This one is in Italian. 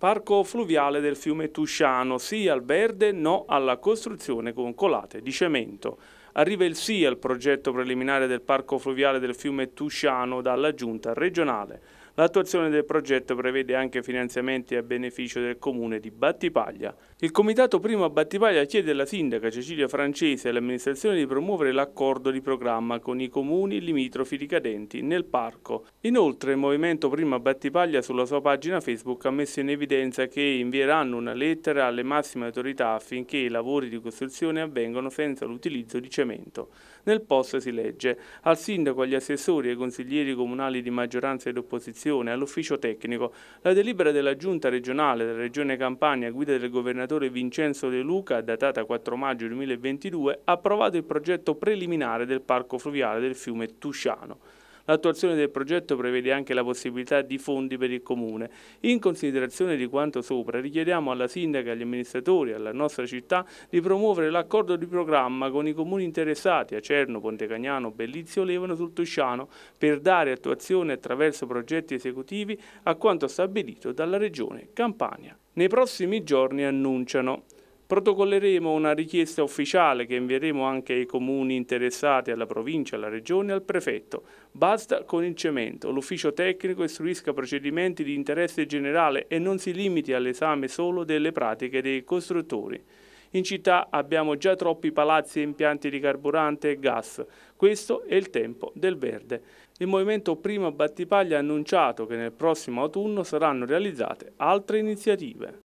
Parco fluviale del fiume Tusciano, sì al verde, no alla costruzione con colate di cemento. Arriva il sì al progetto preliminare del parco fluviale del fiume Tusciano dalla giunta regionale. L'attuazione del progetto prevede anche finanziamenti a beneficio del comune di Battipaglia. Il comitato primo a Battipaglia chiede alla sindaca Cecilia Francese e all'amministrazione di promuovere l'accordo di programma con i comuni limitrofi ricadenti nel parco. Inoltre il movimento primo Battipaglia sulla sua pagina Facebook ha messo in evidenza che invieranno una lettera alle massime autorità affinché i lavori di costruzione avvengano senza l'utilizzo di cemento. Nel post si legge al sindaco, agli assessori e ai consiglieri comunali di maggioranza ed opposizione ispezione all'ufficio tecnico, la delibera della Giunta regionale della Regione Campania a guida del governatore Vincenzo De Luca, datata 4 maggio 2022, ha approvato il progetto preliminare del parco fluviale del fiume Tusciano. L'attuazione del progetto prevede anche la possibilità di fondi per il Comune. In considerazione di quanto sopra, richiediamo alla Sindaca, agli amministratori, e alla nostra città di promuovere l'accordo di programma con i comuni interessati Acerno, Pontecagnano, Bellizio, Levano sul Tusciano per dare attuazione attraverso progetti esecutivi a quanto stabilito dalla Regione Campania. Nei prossimi giorni annunciano Protocolleremo una richiesta ufficiale che invieremo anche ai comuni interessati, alla provincia, alla regione e al prefetto. Basta con il cemento. L'ufficio tecnico istruisca procedimenti di interesse generale e non si limiti all'esame solo delle pratiche dei costruttori. In città abbiamo già troppi palazzi e impianti di carburante e gas. Questo è il tempo del verde. Il movimento Prima Battipaglia ha annunciato che nel prossimo autunno saranno realizzate altre iniziative.